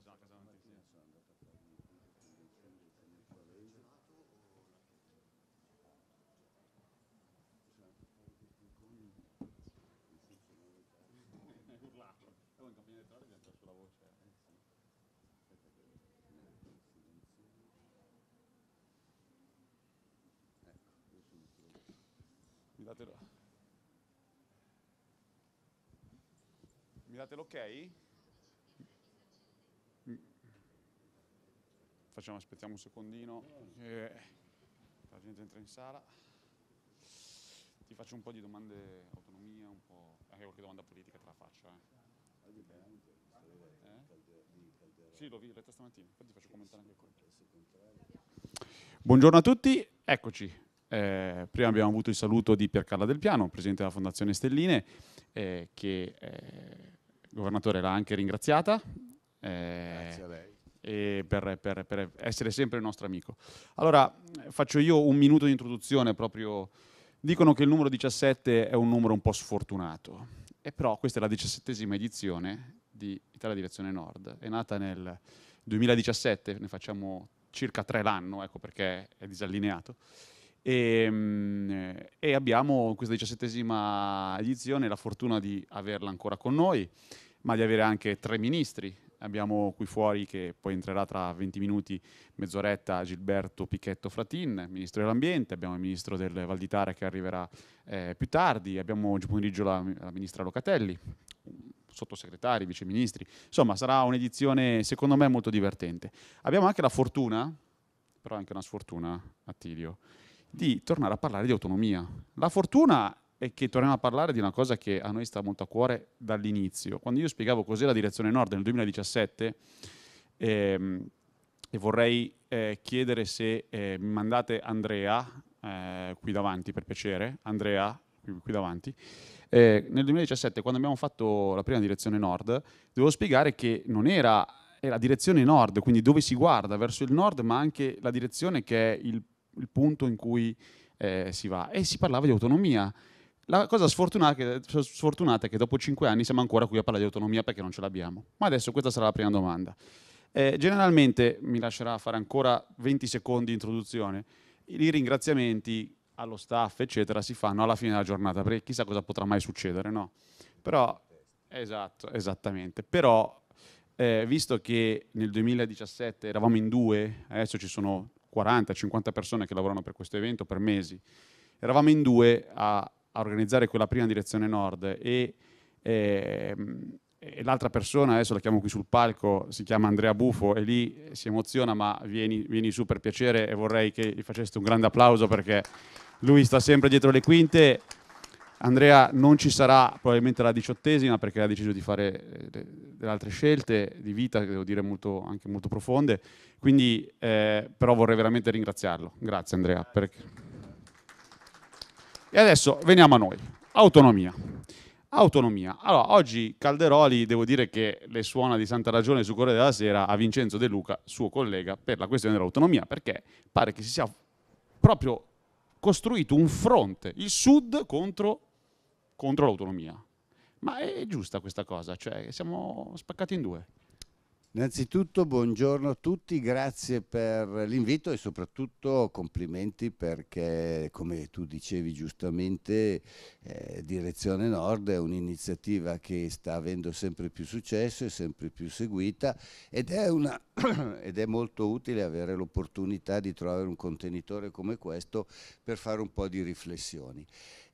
No, sono a casa avanti, sì. Sono andato a fare una convenzione nel collegio. Sono andato a fare questi incontri, nel senso non Urlato. E in campagna elettorale abbiamo perso la voce. Eh sì. Aspetta che un silenzio. Ecco, io sono solo. Mi date l'ok? Mi date l'ok? facciamo, aspettiamo un secondino che la gente entra in sala. Ti faccio un po' di domande autonomia, un po'... anche qualche domanda politica te la faccio. Eh. eh? Sì, l'ho letta stamattina, infatti faccio commentare anche quello. Buongiorno a tutti, eccoci. Eh, prima abbiamo avuto il saluto di Piercarla Del Piano, presidente della Fondazione Stelline, eh, che eh, il governatore l'ha anche ringraziata. Eh, Grazie a lei per, per, per, essere sempre il nostro amico. Allora faccio io un minuto di introduzione proprio. Dicono che il numero 17 è un numero un po' sfortunato, e però questa è la diciassettesima edizione di Italia Direzione Nord, è nata nel 2017, ne facciamo circa tre l'anno, ecco perché è disallineato. E, ehm, e, abbiamo questa diciassettesima edizione la fortuna di averla ancora con noi, ma di avere anche tre ministri Abbiamo qui fuori, che poi entrerà tra 20 minuti, mezz'oretta, Gilberto Pichetto Fratin, Ministro dell'Ambiente, abbiamo il Ministro del Valditare che arriverà eh, più tardi, abbiamo oggi pomeriggio la, la Ministra Locatelli, sottosegretari, viceministri, insomma sarà un'edizione secondo me molto divertente. Abbiamo anche la fortuna, però anche una sfortuna, Attilio, di tornare a parlare di autonomia. La fortuna e che torniamo a parlare di una cosa che a noi sta molto a cuore dall'inizio. Quando io spiegavo cos'è la direzione nord nel 2017, ehm, e vorrei eh, chiedere se eh, mi mandate Andrea eh, qui davanti per piacere, Andrea qui, qui davanti. Eh, nel 2017 quando abbiamo fatto la prima direzione nord devo spiegare che non era, la direzione nord, quindi dove si guarda verso il nord, ma anche la direzione che è il, il punto in cui eh, si va e si parlava di autonomia la cosa sfortunata, sfortunata, è che dopo cinque anni siamo ancora qui a parlare di autonomia perché non ce l'abbiamo. Ma adesso questa sarà la prima domanda. Eh, generalmente mi lascerà fare ancora 20 secondi di introduzione. I ringraziamenti allo staff, eccetera, si fanno alla fine della giornata, perché chissà cosa potrà mai succedere, no? Però, esatto, esattamente. Però, eh, visto che nel 2017 eravamo in due, adesso ci sono 40-50 persone che lavorano per questo evento per mesi, eravamo in due a a organizzare quella prima direzione nord e, e, ehm, e l'altra persona, adesso la chiamo qui sul palco, si chiama Andrea Bufo e lì si emoziona ma vieni, vieni su per piacere e vorrei che gli faceste un grande applauso perché lui sta sempre dietro le quinte. Andrea non ci sarà probabilmente la diciottesima perché ha deciso di fare eh, delle altre scelte di vita, devo dire molto, anche molto profonde, quindi eh, però vorrei veramente ringraziarlo. Grazie Andrea. Perché... E adesso veniamo a noi. Autonomia. Autonomia. Allora, oggi Calderoli devo dire che le suona di santa ragione su Corriere della Sera a Vincenzo De Luca, suo collega, per la questione dell'autonomia, perché pare che si sia proprio costruito un fronte, il sud contro, contro l'autonomia. Ma è giusta questa cosa, cioè siamo spaccati in due. Innanzitutto buongiorno a tutti, grazie per l'invito e soprattutto complimenti perché come tu dicevi giustamente eh, Direzione Nord è un'iniziativa che sta avendo sempre più successo e sempre più seguita ed è, una ed è molto utile avere l'opportunità di trovare un contenitore come questo per fare un po' di riflessioni.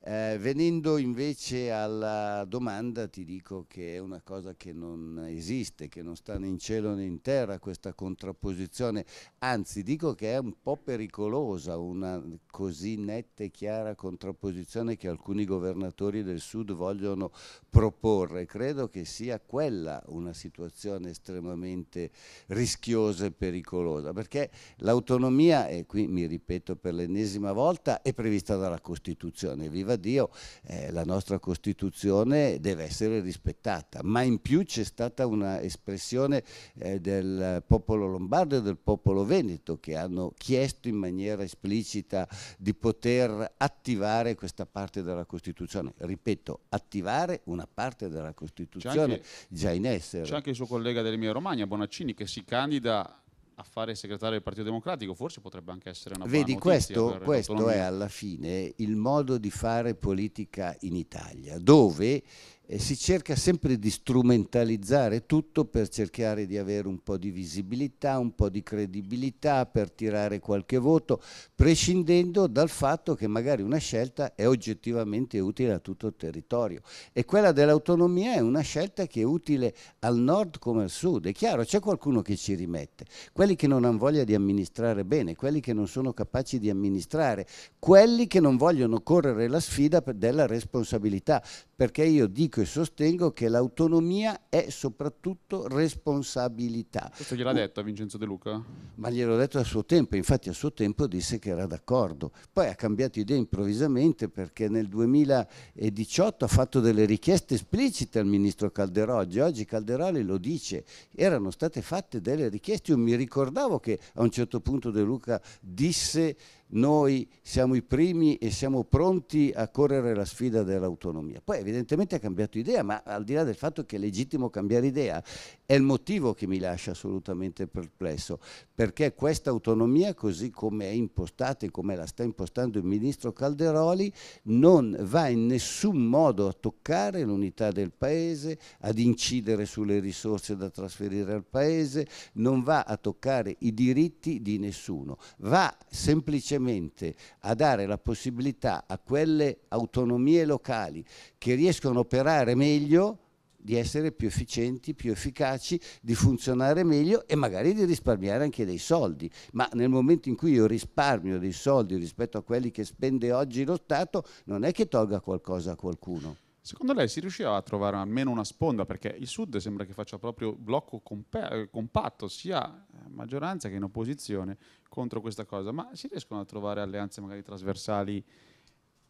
Eh, venendo invece alla domanda ti dico che è una cosa che non esiste, che non sta né in cielo né in terra questa contrapposizione, anzi dico che è un po' pericolosa una così netta e chiara contrapposizione che alcuni governatori del sud vogliono proporre. Credo che sia quella una situazione estremamente rischiosa e pericolosa, perché l'autonomia, e qui mi ripeto per l'ennesima volta, è prevista dalla Costituzione, viva Dio, eh, la nostra Costituzione deve essere rispettata, ma in più c'è stata un'espressione eh, del popolo lombardo e del popolo veneto che hanno chiesto in maniera esplicita di poter attivare questa parte della Costituzione. Ripeto, attivare una parte della Costituzione anche, già in essere. C'è anche il suo collega dell'Emilia Romagna, Bonaccini, che si candida a fare segretario del Partito Democratico, forse potrebbe anche essere una Vedi, buona notizia. Vedi, questo, questo è alla fine il modo di fare politica in Italia, dove e si cerca sempre di strumentalizzare tutto per cercare di avere un po' di visibilità, un po' di credibilità, per tirare qualche voto, prescindendo dal fatto che magari una scelta è oggettivamente utile a tutto il territorio. E quella dell'autonomia è una scelta che è utile al nord come al sud. È chiaro, c'è qualcuno che ci rimette. Quelli che non hanno voglia di amministrare bene, quelli che non sono capaci di amministrare, quelli che non vogliono correre la sfida della responsabilità. Perché io dico dico ecco, e sostengo che l'autonomia è soprattutto responsabilità. Questo gliel'ha detto a Vincenzo De Luca? Ma gliel'ho detto a suo tempo, infatti a suo tempo disse che era d'accordo. Poi ha cambiato idea improvvisamente perché nel 2018 ha fatto delle richieste esplicite al ministro Calderoli. Oggi Calderoli lo dice, erano state fatte delle richieste. Io mi ricordavo che a un certo punto De Luca disse noi siamo i primi e siamo pronti a correre la sfida dell'autonomia. Poi evidentemente ha cambiato idea, ma al di là del fatto che è legittimo cambiare idea, è il motivo che mi lascia assolutamente perplesso, perché questa autonomia, così come è impostata e come la sta impostando il ministro Calderoli, non va in nessun modo a toccare l'unità del Paese, ad incidere sulle risorse da trasferire al Paese, non va a toccare i diritti di nessuno, va semplicemente a dare la possibilità a quelle autonomie locali che riescono a operare meglio di essere più efficienti, più efficaci, di funzionare meglio e magari di risparmiare anche dei soldi. Ma nel momento in cui io risparmio dei soldi rispetto a quelli che spende oggi lo Stato, non è che tolga qualcosa a qualcuno. Secondo lei si riusciva a trovare almeno una sponda? Perché il Sud sembra che faccia proprio blocco compa- compatto, sia eh, maggioranza che in opposizione, contro questa cosa. Ma si riescono a trovare alleanze magari trasversali?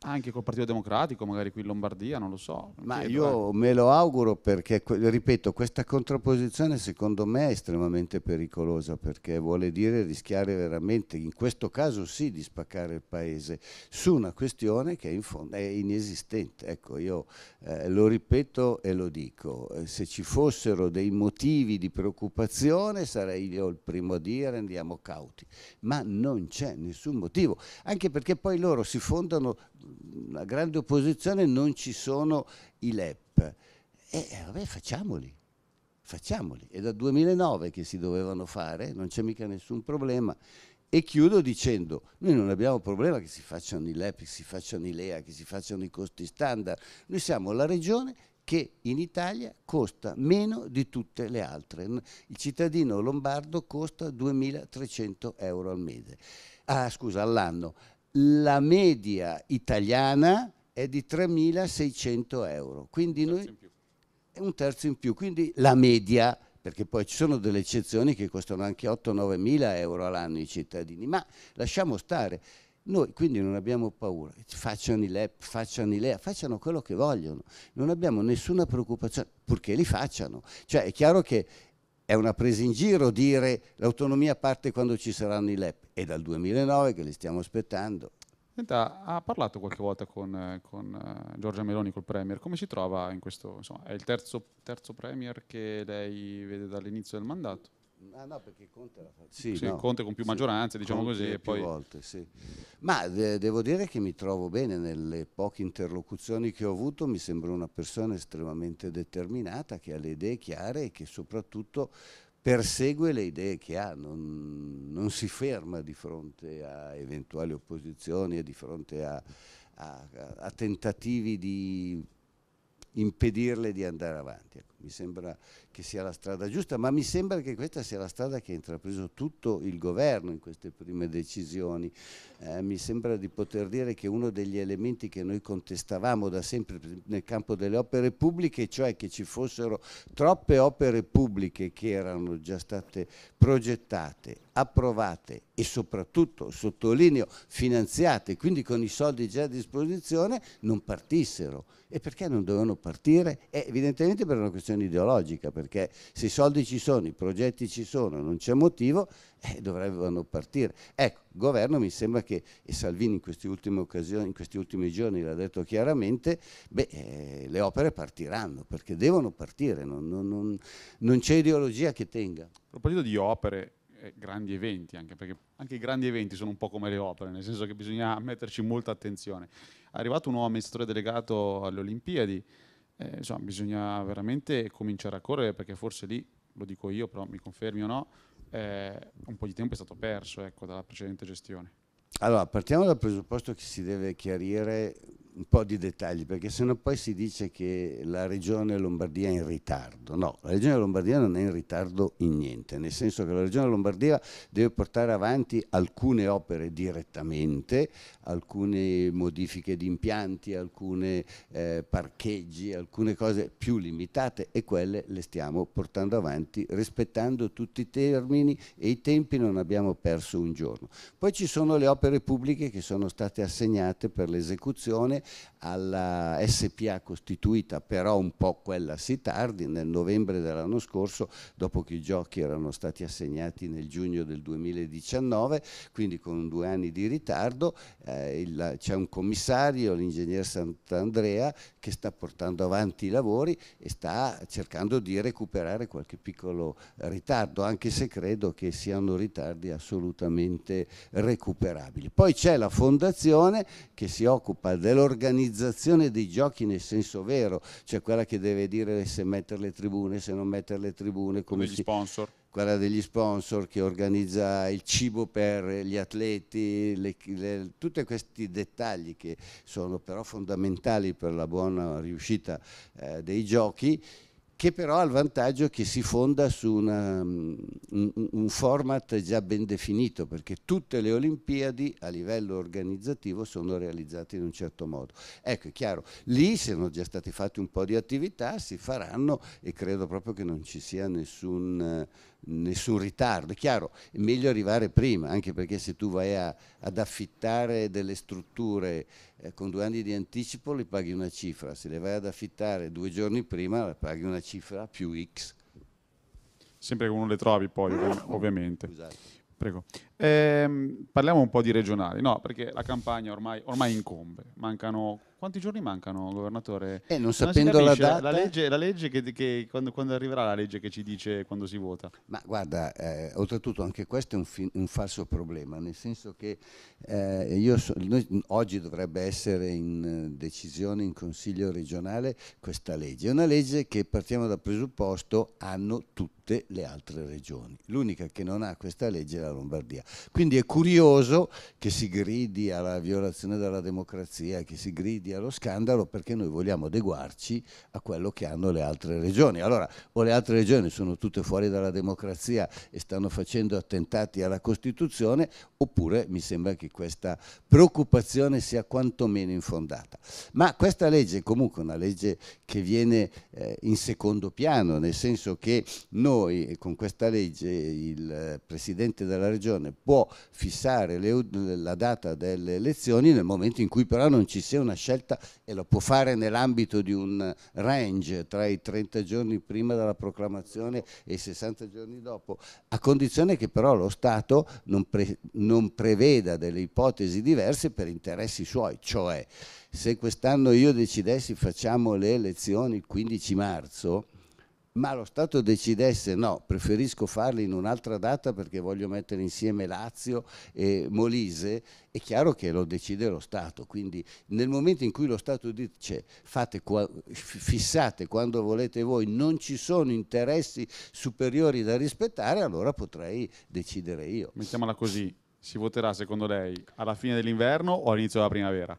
Anche col Partito Democratico, magari qui in Lombardia, non lo so. Ma chiedo, io eh. me lo auguro perché, ripeto, questa contrapposizione secondo me è estremamente pericolosa perché vuole dire rischiare veramente, in questo caso sì, di spaccare il paese su una questione che in fondo è inesistente. Ecco, io eh, lo ripeto e lo dico, eh, se ci fossero dei motivi di preoccupazione sarei io il primo a dire andiamo cauti. Ma non c'è nessun motivo, anche perché poi loro si fondano una grande opposizione non ci sono i LEP. E eh, vabbè, facciamoli, facciamoli. È da 2009 che si dovevano fare, non c'è mica nessun problema. E chiudo dicendo, noi non abbiamo problema che si facciano i LEP, che si facciano i LEA, che si facciano i costi standard. Noi siamo la regione che in Italia costa meno di tutte le altre. Il cittadino lombardo costa 2.300 euro al mese. Ah, scusa, all'anno la media italiana è di 3.600 euro, quindi un noi è un terzo in più, quindi la media, perché poi ci sono delle eccezioni che costano anche 8-9.000 euro all'anno i cittadini, ma lasciamo stare. Noi quindi non abbiamo paura, facciano i LEP, facciano i LEA, facciano quello che vogliono, non abbiamo nessuna preoccupazione, purché li facciano. Cioè è chiaro che è una presa in giro dire l'autonomia parte quando ci saranno i LEP, è dal 2009 che li stiamo aspettando. Senta, ha parlato qualche volta con, con eh, Giorgia Meloni, col Premier, come si trova in questo, insomma, è il terzo, terzo Premier che lei vede dall'inizio del mandato? Ah no, perché Conte la fa... sì, sì, no. Conte con più maggioranze, diciamo Conte così. E poi... volte, sì. Ma de devo dire che mi trovo bene nelle poche interlocuzioni che ho avuto, mi sembra una persona estremamente determinata, che ha le idee chiare e che soprattutto persegue le idee che ha, non, non si ferma di fronte a eventuali opposizioni e di fronte a, a, a tentativi di impedirle di andare avanti. Ecco mi sembra che sia la strada giusta, ma mi sembra che questa sia la strada che ha intrapreso tutto il governo in queste prime decisioni. Eh, mi sembra di poter dire che uno degli elementi che noi contestavamo da sempre nel campo delle opere pubbliche, cioè che ci fossero troppe opere pubbliche che erano già state progettate, approvate e soprattutto, sottolineo, finanziate, quindi con i soldi già a disposizione, non partissero. E perché non dovevano partire? Eh, evidentemente per una questione questione ideologica, perché se i soldi ci sono, i progetti ci sono, non c'è motivo, eh, dovrebbero partire. Ecco, il governo mi sembra che, e Salvini in queste ultime, occasioni, in questi ultimi giorni l'ha detto chiaramente, beh, eh, le opere partiranno, perché devono partire, non, non, non, non c'è ideologia che tenga. A proposito di opere, eh, grandi eventi, anche perché anche i grandi eventi sono un po' come le opere, nel senso che bisogna metterci molta attenzione. È arrivato un nuovo amministratore delegato alle Olimpiadi, eh, insomma, bisogna veramente cominciare a correre perché forse lì, lo dico io, però mi confermi o no, eh, un po' di tempo è stato perso ecco, dalla precedente gestione. Allora, partiamo dal presupposto che si deve chiarire un po' di dettagli perché sennò poi si dice che la regione Lombardia è in ritardo. No, la regione Lombardia non è in ritardo in niente, nel senso che la regione Lombardia deve portare avanti alcune opere direttamente, alcune modifiche di impianti, alcune eh, parcheggi, alcune cose più limitate e quelle le stiamo portando avanti rispettando tutti i termini e i tempi, non abbiamo perso un giorno. Poi ci sono le opere pubbliche che sono state assegnate per l'esecuzione alla SPA costituita però un po' quella si tardi nel novembre dell'anno scorso dopo che i giochi erano stati assegnati nel giugno del 2019 quindi con due anni di ritardo eh, c'è un commissario l'ingegner Sant'Andrea che sta portando avanti i lavori e sta cercando di recuperare qualche piccolo ritardo anche se credo che siano ritardi assolutamente recuperabili poi c'è la fondazione che si occupa dell'organizzazione l'organizzazione dei giochi nel senso vero, cioè quella che deve dire se mettere le tribune, se non mettere le tribune, come gli si... sponsor quella degli sponsor che organizza il cibo per gli atleti, le, le, tutti questi dettagli che sono però fondamentali per la buona riuscita eh, dei giochi che però ha il vantaggio che si fonda su una, mm, un, un, format già ben definito, perché tutte le Olimpiadi a livello organizzativo sono realizzate in un certo modo. Ecco, è chiaro, lì sono già state fatte un po' di attività, si faranno e credo proprio che non ci sia nessun nessun ritardo. È chiaro, è meglio arrivare prima, anche perché se tu vai a, ad affittare delle strutture eh, con due anni di anticipo le paghi una cifra, se le vai ad affittare due giorni prima le paghi una cifra più X. Sempre che uno le trovi poi, ah, ovviamente. Scusate. Esatto. Prego. Eh, parliamo un po' di regionali, no? Perché la campagna ormai, ormai incombe. Mancano quanti giorni mancano, governatore? Eh, non, non sapendo la data. La legge, la legge che, che quando, quando, arriverà la legge che ci dice quando si vota? Ma guarda, eh, oltretutto anche questo è un, fi- un, falso problema, nel senso che eh, so, noi, oggi dovrebbe essere in decisione in Consiglio regionale questa legge. È una legge che partiamo dal presupposto hanno tutti tutte le altre regioni. L'unica che non ha questa legge è la Lombardia. Quindi è curioso che si gridi alla violazione della democrazia, che si gridi allo scandalo perché noi vogliamo adeguarci a quello che hanno le altre regioni. Allora, o le altre regioni sono tutte fuori dalla democrazia e stanno facendo attentati alla Costituzione, oppure mi sembra che questa preoccupazione sia quantomeno infondata. Ma questa legge è comunque una legge che viene eh, in secondo piano, nel senso che noi noi con questa legge il eh, Presidente della Regione può fissare le, la data delle elezioni nel momento in cui però non ci sia una scelta e lo può fare nell'ambito di un range tra i 30 giorni prima della proclamazione e i 60 giorni dopo, a condizione che però lo Stato non, pre, non preveda delle ipotesi diverse per interessi suoi, cioè se quest'anno io decidessi facciamo le elezioni il 15 marzo, ma lo Stato decidesse no, preferisco farli in un'altra data perché voglio mettere insieme Lazio e Molise, è chiaro che lo decide lo Stato, quindi nel momento in cui lo Stato dice fate, fissate quando volete voi, non ci sono interessi superiori da rispettare, allora potrei decidere io. Mettiamola così, si voterà secondo lei alla fine dell'inverno o all'inizio della primavera?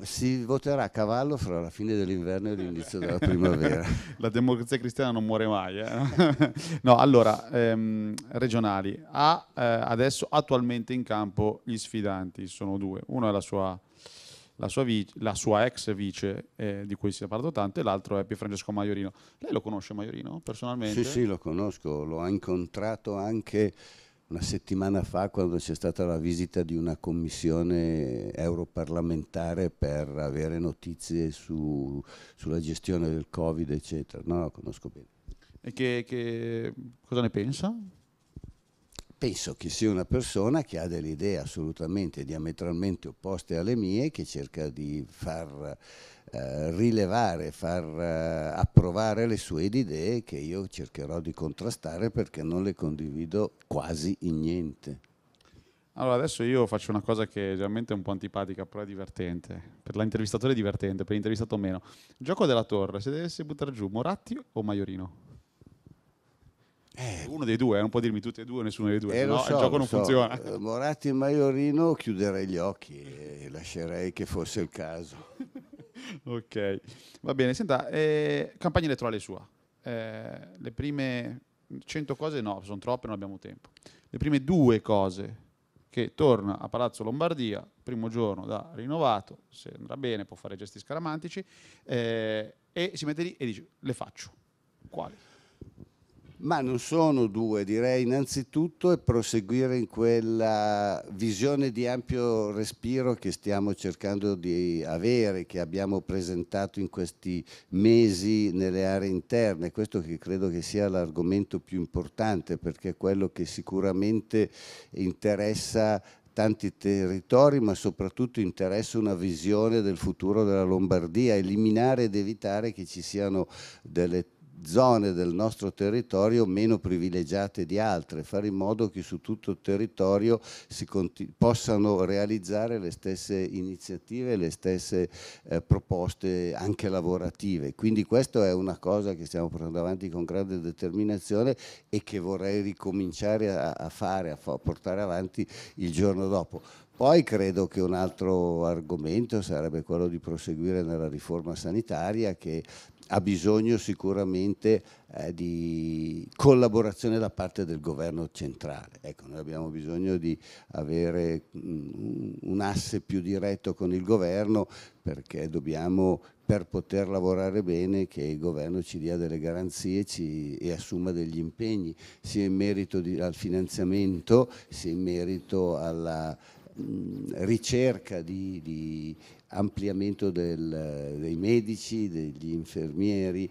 si voterà a cavallo fra la fine dell'inverno e l'inizio della primavera. la democrazia cristiana non muore mai. Eh? no, allora, ehm, regionali. Ha eh, adesso attualmente in campo gli sfidanti, sono due. Uno è la sua, la sua, vice, la sua ex vice, eh, di cui si è parlato tanto, e l'altro è Pierfrancesco Maiorino. Lei lo conosce Maiorino personalmente? Sì, sì, lo conosco, lo ha incontrato anche una settimana fa quando c'è stata la visita di una commissione europarlamentare per avere notizie su, sulla gestione del Covid, eccetera. No, la conosco bene. E che, che cosa ne pensa? penso che sia una persona che ha delle idee assolutamente diametralmente opposte alle mie, che cerca di far eh, rilevare, far eh, approvare le sue idee che io cercherò di contrastare perché non le condivido quasi in niente. Allora, adesso io faccio una cosa che generalmente è un po' antipatica, però è divertente. Per l'intervistatore è divertente, per l'intervistato meno. Gioco della torre, se dovesse buttare giù Moratti o Maiorino? Eh, uno dei due, eh, non può dirmi tutti e due, nessuno dei due, eh, no, so, il gioco non so. funziona. Eh, Moratti e Maiorino chiuderei gli occhi e lascerei che fosse il caso. ok, va bene. Senta, eh, campagna elettorale sua. Eh, le prime 100 cose no, sono troppe, non abbiamo tempo. Le prime due cose che torna a Palazzo Lombardia, primo giorno da rinnovato, se andrà bene può fare gesti scaramantici, eh, e si mette lì e dice le faccio. Quali? ma non sono due, direi innanzitutto è proseguire in quella visione di ampio respiro che stiamo cercando di avere, che abbiamo presentato in questi mesi nelle aree interne, questo che credo che sia l'argomento più importante perché è quello che sicuramente interessa tanti territori, ma soprattutto interessa una visione del futuro della Lombardia, eliminare ed evitare che ci siano delle zone del nostro territorio meno privilegiate di altre, fare in modo che su tutto il territorio si possano realizzare le stesse iniziative, le stesse eh, proposte anche lavorative. Quindi questa è una cosa che stiamo portando avanti con grande determinazione e che vorrei ricominciare a, a fare, a portare avanti il giorno dopo. Poi credo che un altro argomento sarebbe quello di proseguire nella riforma sanitaria che ha bisogno sicuramente eh, di collaborazione da parte del governo centrale. Ecco, noi abbiamo bisogno di avere mm, un asse più diretto con il governo perché dobbiamo per poter lavorare bene che il governo ci dia delle garanzie ci, e assuma degli impegni, sia in merito di, al finanziamento, sia in merito alla ricerca di, di ampliamento del, dei medici, degli infermieri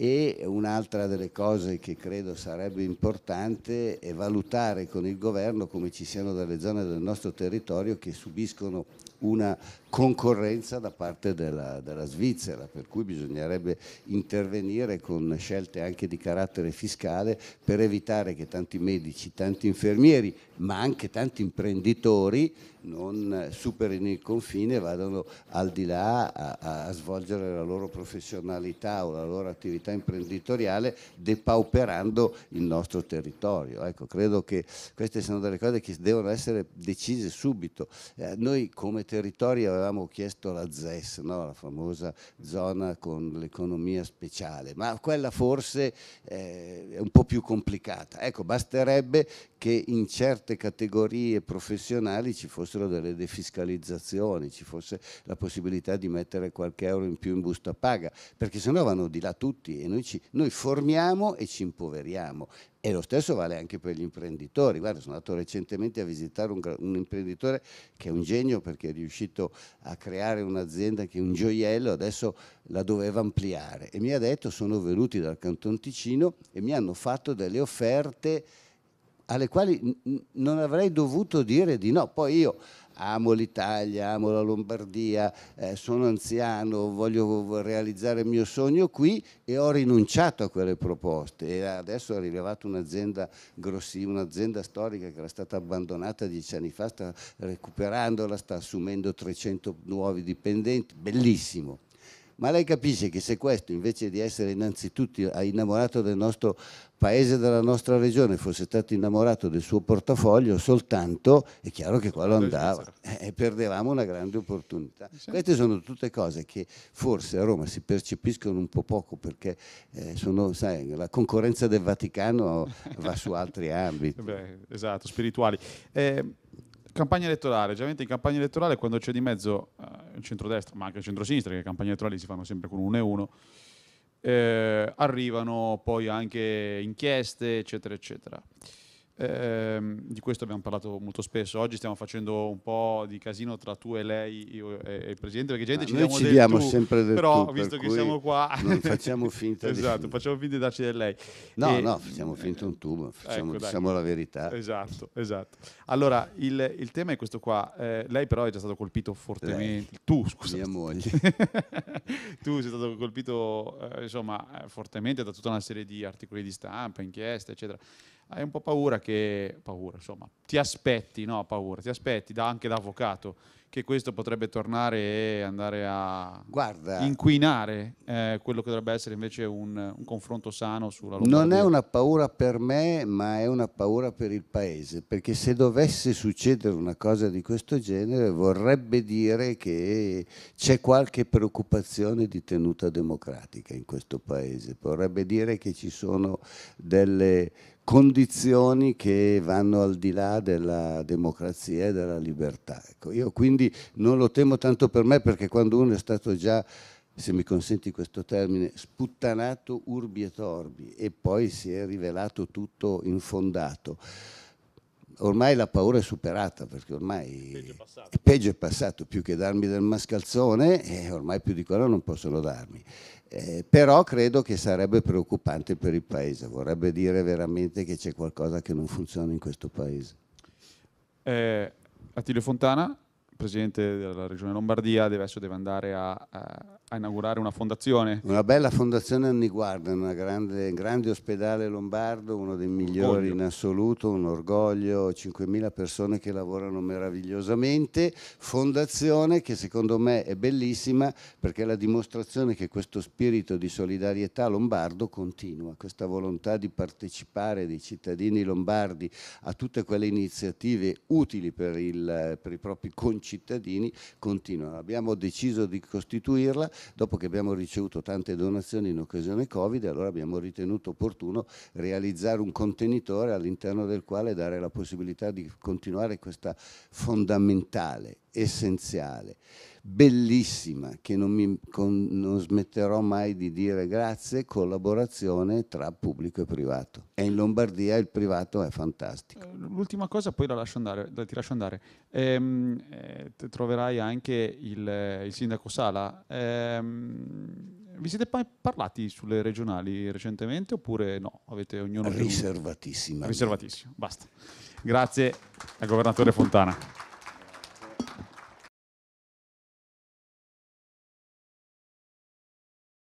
e un'altra delle cose che credo sarebbe importante è valutare con il governo come ci siano delle zone del nostro territorio che subiscono una concorrenza da parte della, della Svizzera, per cui bisognerebbe intervenire con scelte anche di carattere fiscale per evitare che tanti medici, tanti infermieri, ma anche tanti imprenditori non superino il confine e vadano al di là a, a svolgere la loro professionalità o la loro attività attività imprenditoriale depauperando il nostro territorio. Ecco, credo che queste siano delle cose che devono essere decise subito. Eh, noi come territorio avevamo chiesto la ZES, no? la famosa zona con l'economia speciale, ma quella forse eh, è un po' più complicata. Ecco, basterebbe che in certe categorie professionali ci fossero delle defiscalizzazioni, ci fosse la possibilità di mettere qualche euro in più in busta paga, perché sennò vanno di là tutti e noi, ci, noi formiamo e ci impoveriamo. E lo stesso vale anche per gli imprenditori. Guarda, sono andato recentemente a visitare un, un, imprenditore che è un genio perché è riuscito a creare un'azienda che è un gioiello, adesso la doveva ampliare. E mi ha detto, sono venuti dal Canton Ticino e mi hanno fatto delle offerte alle quali non avrei dovuto dire di no. Poi io amo l'Italia, amo la Lombardia, eh, sono anziano, voglio realizzare il mio sogno qui e ho rinunciato a quelle proposte e adesso è rilevato un'azienda grossissima, un'azienda storica che era stata abbandonata dieci anni fa, sta recuperandola, sta assumendo 300 nuovi dipendenti, bellissimo ma lei capisce che se questo, invece di essere innanzitutto innamorato del nostro paese, della nostra regione, fosse stato innamorato del suo portafoglio soltanto, è chiaro che quello andava eh, e perdevamo una grande opportunità. Queste sono tutte cose che forse a Roma si percepiscono un po' poco perché eh, sono, sai, la concorrenza del Vaticano va su altri ambiti. Beh, esatto, spirituali. Eh, Campagna elettorale, generalmente in campagna elettorale quando c'è di mezzo eh, il centrodestra, ma anche il centrosinistra, che le campagne elettorali si fanno sempre con un e uno, eh, arrivano poi anche inchieste, eccetera, eccetera. Eh, di questo abbiamo parlato molto spesso. Oggi stiamo facendo un po' di casino tra tu e lei io e, il presidente, perché gente ah, ci noi diamo, ci diamo tu, sempre del però, tu, visto che siamo qua, non facciamo finta esatto, di facciamo finta di darci del lei. No, e, no, facciamo finta un tubo, ecco, facciamo, ecco, diciamo la verità. Esatto, esatto. Allora, il, il tema è questo qua. Eh, lei però è già stato colpito fortemente. Lei, tu, scusa. Mia moglie. tu sei stato colpito, eh, insomma, eh, fortemente da tutta una serie di articoli di stampa, inchieste, eccetera hai un po' paura che, paura, insomma, ti aspetti, no, paura, ti aspetti da, anche da avvocato che questo potrebbe tornare e andare a Guarda, inquinare eh, quello che dovrebbe essere invece un, un confronto sano sulla lotta. Non è una paura per me, ma è una paura per il paese, perché se dovesse succedere una cosa di questo genere vorrebbe dire che c'è qualche preoccupazione di tenuta democratica in questo paese, vorrebbe dire che ci sono delle condizioni che vanno al di là della democrazia e della libertà. Ecco, io quindi non lo temo tanto per me perché quando uno è stato già, se mi consenti questo termine, sputtanato urbi e torbi e poi si è rivelato tutto infondato ormai la paura è superata perché ormai peggio è passato, peggio è passato più che darmi del mascalzone eh, ormai più di quello non possono darmi. Eh, però credo che sarebbe preoccupante per il paese, vorrebbe dire veramente che c'è qualcosa che non funziona in questo paese. Eh, Attilio Fontana, presidente della regione Lombardia, adesso deve andare a, a a inaugurare una fondazione. Una bella fondazione anni guarda, un grande, grande, ospedale lombardo, uno dei migliori orgoglio. in assoluto, un orgoglio, 5.000 persone che lavorano meravigliosamente, fondazione che secondo me è bellissima perché è la dimostrazione che questo spirito di solidarietà lombardo continua, questa volontà di partecipare dei cittadini lombardi a tutte quelle iniziative utili per, il, per i propri concittadini continua. Abbiamo deciso di costituirla dopo che abbiamo ricevuto tante donazioni in occasione Covid, allora abbiamo ritenuto opportuno realizzare un contenitore all'interno del quale dare la possibilità di continuare questa fondamentale essenziale, bellissima, che non, mi, con, non smetterò mai di dire grazie, collaborazione tra pubblico e privato. E in Lombardia il privato è fantastico. Eh, l'ultima cosa, poi la lascio andare, la, ti lascio andare. Ehm, eh, troverai anche il, il sindaco Sala. Ehm, vi siete mai parlati sulle regionali recentemente oppure no? Avete ognuno riservatissimo. Riservatissimo, basta. Grazie al governatore Fontana.